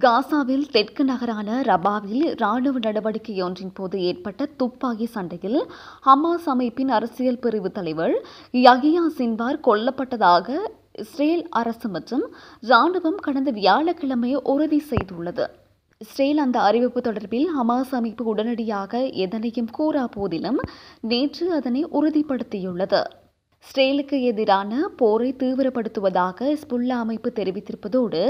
காசாவில் தெற்கு நகரான ரபாவில் இராணுவ நடவடிக்கை ஒன்றின் போது ஏற்பட்ட துப்பாக்கி சண்டையில் ஹமாஸ் அமைப்பின் அரசியல் பிரிவு தலைவர் யகியா சின்வார் கொல்லப்பட்டதாக இஸ்ரேல் அரசு மற்றும் இராணுவம் கடந்த வியாழக்கிழமை உறுதி செய்துள்ளது இஸ்ரேல் அந்த அறிவிப்பு தொடர்பில் ஹமாஸ் அமைப்பு உடனடியாக எதனையும் கூறா போதிலும் நேற்று அதனை உறுதிப்படுத்தியுள்ளது இஸ்ரேலுக்கு எதிரான போரை தீவிரப்படுத்துவதாக ஸ்புல்லா அமைப்பு தெரிவித்திருப்பதோடு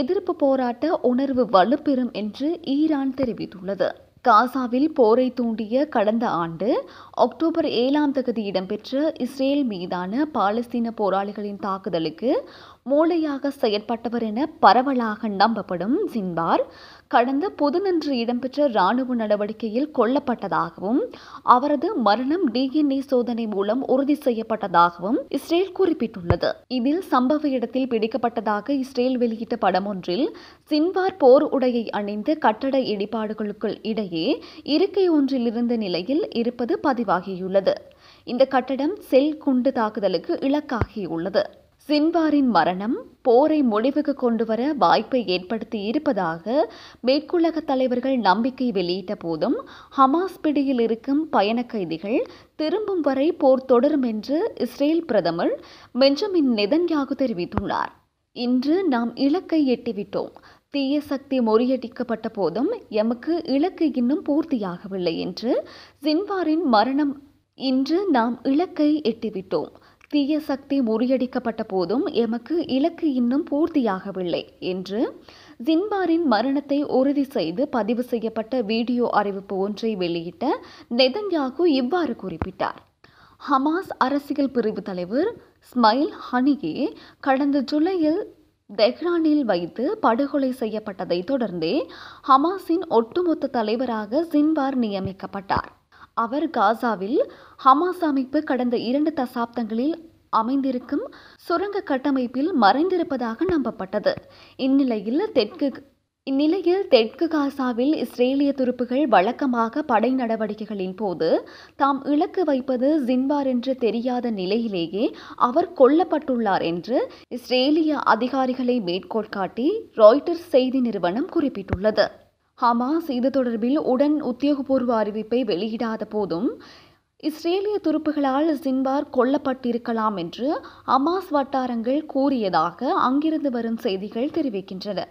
எதிர்ப்பு போராட்ட உணர்வு வலுப்பெறும் என்று ஈரான் தெரிவித்துள்ளது காசாவில் போரை தூண்டிய கடந்த ஆண்டு அக்டோபர் ஏழாம் தகுதி இடம்பெற்ற இஸ்ரேல் மீதான பாலஸ்தீன போராளிகளின் தாக்குதலுக்கு மூளையாக செயற்பட்டவர் என பரவலாக நம்பப்படும் ஜின்பார் கடந்த புதனன்று இடம்பெற்ற இராணுவ நடவடிக்கையில் கொல்லப்பட்டதாகவும் அவரது மரணம் டிஎன்ஏ சோதனை மூலம் உறுதி செய்யப்பட்டதாகவும் இஸ்ரேல் குறிப்பிட்டுள்ளது இதில் சம்பவ இடத்தில் பிடிக்கப்பட்டதாக இஸ்ரேல் வெளியிட்ட படம் ஒன்றில் சின்வார் போர் உடையை அணிந்து கட்டட இடிபாடுகளுக்குள் இடையே இருக்கை ஒன்றில் இருந்த நிலையில் இருப்பது பதிவாகியுள்ளது இந்த கட்டடம் செல் குண்டு தாக்குதலுக்கு இலக்காகியுள்ளது சின்வாரின் மரணம் போரை முடிவுக்கு கொண்டு வர வாய்ப்பை ஏற்படுத்தி இருப்பதாக மேற்குலக தலைவர்கள் நம்பிக்கை வெளியிட்ட போதும் ஹமாஸ் பிடியில் இருக்கும் பயண கைதிகள் திரும்பும் வரை போர் தொடரும் என்று இஸ்ரேல் பிரதமர் பெஞ்சமின் நெதன்யாகு தெரிவித்துள்ளார் இன்று நாம் இலக்கை எட்டிவிட்டோம் தீய சக்தி முறியடிக்கப்பட்ட போதும் எமக்கு இலக்கு இன்னும் பூர்த்தியாகவில்லை என்று சின்வாரின் மரணம் இன்று நாம் இலக்கை எட்டிவிட்டோம் தீய சக்தி முறியடிக்கப்பட்ட போதும் எமக்கு இலக்கு இன்னும் பூர்த்தியாகவில்லை என்று ஜின்பாரின் மரணத்தை உறுதி செய்து பதிவு செய்யப்பட்ட வீடியோ அறிவிப்பு ஒன்றை வெளியிட்ட நெதன்யாகு இவ்வாறு குறிப்பிட்டார் ஹமாஸ் அரசியல் பிரிவு தலைவர் ஸ்மைல் ஹனியே கடந்த ஜூலையில் தெஹ்ரானில் வைத்து படுகொலை செய்யப்பட்டதை தொடர்ந்தே ஹமாஸின் ஒட்டுமொத்த தலைவராக ஜின்பார் நியமிக்கப்பட்டார் அவர் காசாவில் ஹமாஸ் அமைப்பு கடந்த இரண்டு தசாப்தங்களில் அமைந்திருக்கும் சுரங்க கட்டமைப்பில் மறைந்திருப்பதாக நம்பப்பட்டது இந்நிலையில் தெற்கு இந்நிலையில் தெற்கு காசாவில் இஸ்ரேலிய துருப்புகள் வழக்கமாக படை நடவடிக்கைகளின் போது தாம் இலக்கு வைப்பது ஜின்வார் என்று தெரியாத நிலையிலேயே அவர் கொல்லப்பட்டுள்ளார் என்று இஸ்ரேலிய அதிகாரிகளை மேற்கோள் காட்டி ராய்டர்ஸ் செய்தி நிறுவனம் குறிப்பிட்டுள்ளது ஹமாஸ் இது தொடர்பில் உடன் உத்தியோகபூர்வ அறிவிப்பை வெளியிடாத போதும் இஸ்ரேலிய துருப்புகளால் சின்வார் கொல்லப்பட்டிருக்கலாம் என்று அமாஸ் வட்டாரங்கள் கூறியதாக அங்கிருந்து வரும் செய்திகள் தெரிவிக்கின்றன